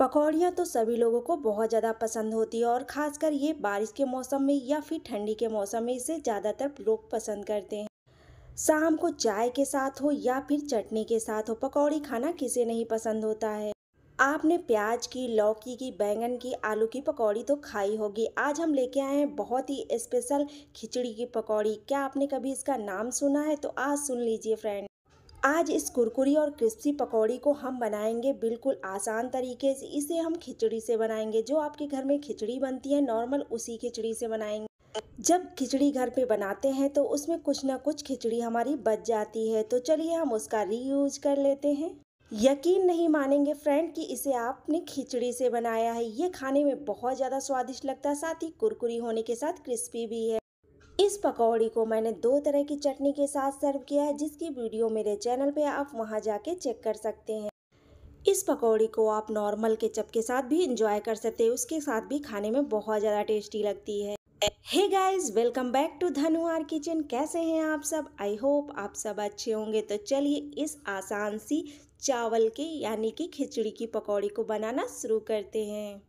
पकौड़ियाँ तो सभी लोगों को बहुत ज़्यादा पसंद होती है और ख़ासकर ये बारिश के मौसम में या फिर ठंडी के मौसम में इसे ज़्यादातर लोग पसंद करते हैं शाम को चाय के साथ हो या फिर चटनी के साथ हो पकौड़ी खाना किसे नहीं पसंद होता है आपने प्याज की लौकी की बैंगन की आलू की पकौड़ी तो खाई होगी आज हम लेके आए हैं बहुत ही स्पेशल खिचड़ी की पकौड़ी क्या आपने कभी इसका नाम सुना है तो आज सुन लीजिए फ्रेंड आज इस कुरकुरी और क्रिस्पी पकौड़ी को हम बनाएंगे बिल्कुल आसान तरीके से इसे हम खिचड़ी से बनाएंगे जो आपके घर में खिचड़ी बनती है नॉर्मल उसी खिचड़ी से बनाएंगे जब खिचड़ी घर पे बनाते हैं तो उसमें कुछ ना कुछ खिचड़ी हमारी बच जाती है तो चलिए हम उसका रीयूज कर लेते हैं यकीन नहीं मानेंगे फ्रेंड कि इसे आपने खिचड़ी से बनाया है ये खाने में बहुत ज़्यादा स्वादिष्ट लगता है साथ ही कुरकुरी होने के साथ क्रिस्पी भी है इस पकौड़ी को मैंने दो तरह की चटनी के साथ सर्व किया है जिसकी वीडियो मेरे चैनल पे आप वहाँ जाके चेक कर सकते हैं इस पकौड़ी को आप नॉर्मल के चप के साथ भी इंजॉय कर सकते हैं उसके साथ भी खाने में बहुत ज़्यादा टेस्टी लगती है hey guys welcome back to Dhanu R kitchen कैसे हैं आप सब आई होप आप सब अच्छे होंगे तो चलिए इस आसान सी चावल के यानी कि खिचड़ी की पकौड़ी को बनाना शुरू करते हैं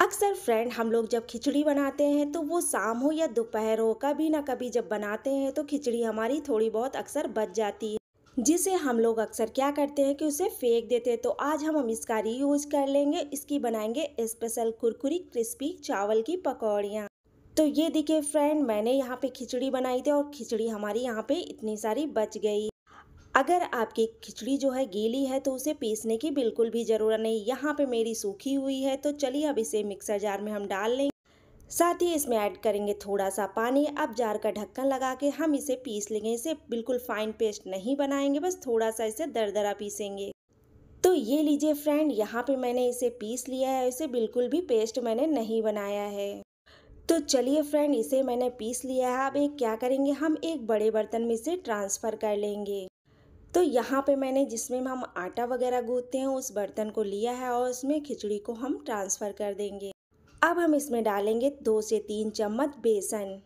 अक्सर फ्रेंड हम लोग जब खिचड़ी बनाते हैं तो वो शाम हो या दोपहर हो कभी ना कभी जब बनाते हैं तो खिचड़ी हमारी थोड़ी बहुत अक्सर बच जाती है जिसे हम लोग अक्सर क्या करते हैं कि उसे फेंक देते हैं तो आज हम हम इसका रीयूज कर लेंगे इसकी बनाएंगे स्पेशल कुरकुरी क्रिस्पी चावल की पकौड़ियाँ तो ये देखिए फ्रेंड मैंने यहाँ पे खिचड़ी बनाई थी और खिचड़ी हमारी यहाँ पे इतनी सारी बच गई अगर आपकी खिचड़ी जो है गीली है तो उसे पीसने की बिल्कुल भी ज़रूरत नहीं यहाँ पे मेरी सूखी हुई है तो चलिए अब इसे मिक्सर जार में हम डाल लें साथ ही इसमें ऐड करेंगे थोड़ा सा पानी अब जार का ढक्कन लगा के हम इसे पीस लेंगे इसे बिल्कुल फाइन पेस्ट नहीं बनाएंगे बस थोड़ा सा इसे दरदरा पीसेंगे तो ये लीजिए फ्रेंड यहाँ पे मैंने इसे पीस लिया है इसे बिल्कुल भी पेस्ट मैंने नहीं बनाया है तो चलिए फ्रेंड इसे मैंने पीस लिया है अब एक क्या करेंगे हम एक बड़े बर्तन में इसे ट्रांसफ़र कर लेंगे तो यहाँ पे मैंने जिसमें हम आटा वगैरह गूंथते हैं उस बर्तन को लिया है और उसमें खिचड़ी को हम ट्रांसफ़र कर देंगे अब हम इसमें डालेंगे दो से तीन चम्मच बेसन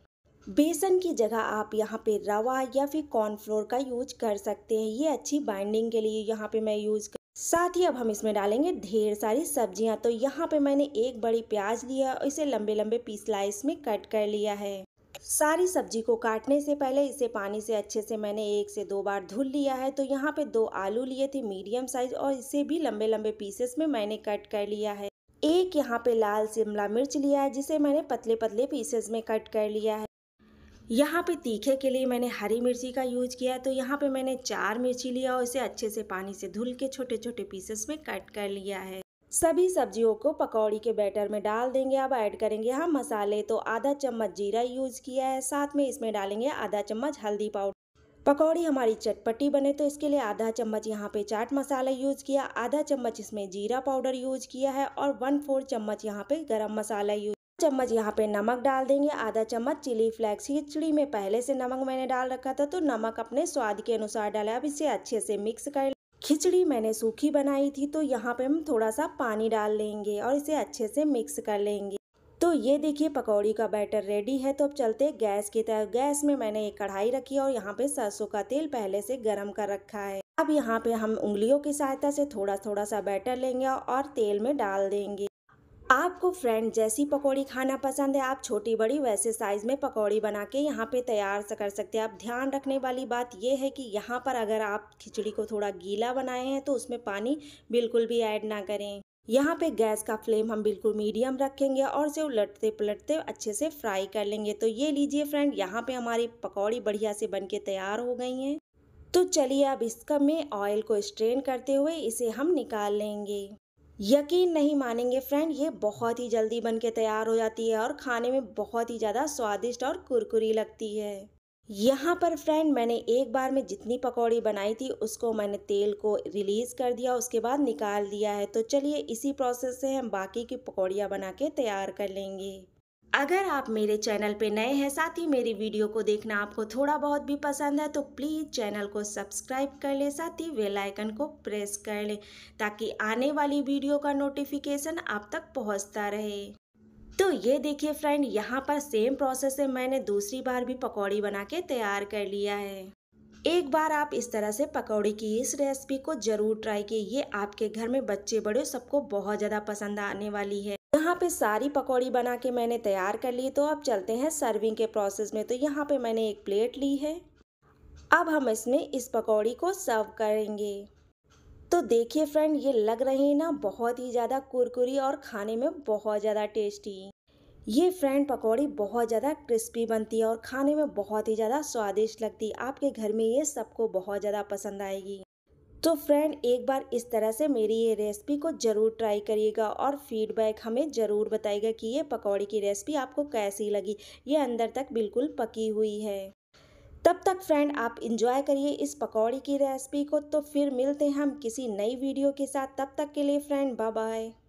बेसन की जगह आप यहाँ पे रवा या फिर कॉर्नफ्लोर का यूज कर सकते हैं ये अच्छी बाइंडिंग के लिए यहाँ पे मैं यूज़ कर साथ ही अब हम इसमें डालेंगे ढेर सारी सब्जियाँ तो यहाँ पे मैंने एक बड़ी प्याज लिया और इसे लंबे लंबे पीस स्लाइस में कट कर लिया है सारी सब्जी को काटने से पहले इसे पानी से अच्छे से मैंने एक से दो बार धुल लिया है तो यहाँ पे दो आलू लिए थे मीडियम साइज और इसे भी लंबे लंबे पीसेस में मैंने कट कर लिया है एक यहाँ पे लाल शिमला मिर्च लिया है जिसे मैंने पतले पतले पीसेस में कट कर लिया है यहाँ पे तीखे के लिए मैंने हरी मिर्ची का यूज किया है तो यहाँ पे मैंने चार मिर्ची लिया और इसे अच्छे से पानी से धुल के छोटे छोटे पीसेस में कट कर लिया है सभी सब्जियों को पकौड़ी के बैटर में डाल देंगे अब ऐड करेंगे हम मसाले तो आधा चम्मच जीरा यूज़ किया है साथ में इसमें डालेंगे आधा चम्मच हल्दी पाउडर पकौड़ी हमारी चटपटी बने तो इसके लिए आधा चम्मच यहाँ पे चाट मसाला यूज़ किया आधा चम्मच इसमें जीरा पाउडर यूज़ किया है और वन फोर चम्मच यहाँ पे गरम मसाला यूज चम्मच यहाँ पे नमक डाल देंगे आधा चम्मच चिली फ्लेक्स खिचड़ी में पहले से नमक मैंने डाल रखा था तो नमक अपने स्वाद के अनुसार डाला अब इसे अच्छे से मिक्स कर खिचड़ी मैंने सूखी बनाई थी तो यहाँ पे हम थोड़ा सा पानी डाल लेंगे और इसे अच्छे से मिक्स कर लेंगे तो ये देखिए पकौड़ी का बैटर रेडी है तो अब चलते हैं गैस की तरफ गैस में मैंने एक कढ़ाई रखी और यहाँ पे सरसों का तेल पहले से गर्म कर रखा है अब यहाँ पे हम उंगलियों की सहायता से थोड़ा थोड़ा सा बैटर लेंगे और तेल में डाल देंगे आपको फ्रेंड जैसी पकौड़ी खाना पसंद है आप छोटी बड़ी वैसे साइज़ में पकौड़ी बना के यहाँ पे तैयार कर सकते हैं आप ध्यान रखने वाली बात यह है कि यहाँ पर अगर आप खिचड़ी को थोड़ा गीला बनाए हैं तो उसमें पानी बिल्कुल भी ऐड ना करें यहाँ पे गैस का फ्लेम हम बिल्कुल मीडियम रखेंगे और इसे उलटते पलटते अच्छे से फ्राई कर लेंगे तो ये लीजिए फ्रेंड यहाँ पे हमारी पकौड़ी बढ़िया से बन के तैयार हो गई हैं तो चलिए अब इसका में ऑयल को स्ट्रेन करते हुए इसे हम निकाल लेंगे यकीन नहीं मानेंगे फ्रेंड ये बहुत ही जल्दी बन के तैयार हो जाती है और खाने में बहुत ही ज़्यादा स्वादिष्ट और कुरकुरी लगती है यहाँ पर फ्रेंड मैंने एक बार में जितनी पकौड़ी बनाई थी उसको मैंने तेल को रिलीज़ कर दिया उसके बाद निकाल दिया है तो चलिए इसी प्रोसेस से हम बाकी की पकौड़ियाँ बना के तैयार कर लेंगे अगर आप मेरे चैनल पे नए हैं साथ ही मेरी वीडियो को देखना आपको थोड़ा बहुत भी पसंद है तो प्लीज़ चैनल को सब्सक्राइब कर लें साथ ही वेल आइकन को प्रेस कर लें ताकि आने वाली वीडियो का नोटिफिकेशन आप तक पहुंचता रहे तो ये देखिए फ्रेंड यहाँ पर सेम प्रोसेस से मैंने दूसरी बार भी पकौड़ी बना के तैयार कर लिया है एक बार आप इस तरह से पकौड़ी की इस रेसिपी को ज़रूर ट्राई किए ये आपके घर में बच्चे बड़े सबको बहुत ज़्यादा पसंद आने वाली है यहाँ पे सारी पकौड़ी बना के मैंने तैयार कर ली तो अब चलते हैं सर्विंग के प्रोसेस में तो यहाँ पे मैंने एक प्लेट ली है अब हम इसमें इस पकौड़ी को सर्व करेंगे तो देखिए फ्रेंड ये लग रही है ना बहुत ही ज़्यादा कुरकुरी और खाने में बहुत ज़्यादा टेस्टी ये फ्रेंड पकौड़ी बहुत ज़्यादा क्रिस्पी बनती है और खाने में बहुत ही ज़्यादा स्वादिष्ट लगती है आपके घर में ये सबको बहुत ज़्यादा पसंद आएगी तो फ्रेंड एक बार इस तरह से मेरी ये रेसिपी को ज़रूर ट्राई करिएगा और फीडबैक हमें ज़रूर बताइएगा कि ये पकौड़ी की रेसिपी आपको कैसी लगी ये अंदर तक बिल्कुल पकी हुई है तब तक फ्रेंड आप इंजॉय करिए इस पकौड़ी की रेसिपी को तो फिर मिलते हैं हम किसी नई वीडियो के साथ तब तक के लिए फ्रेंड बाय बाय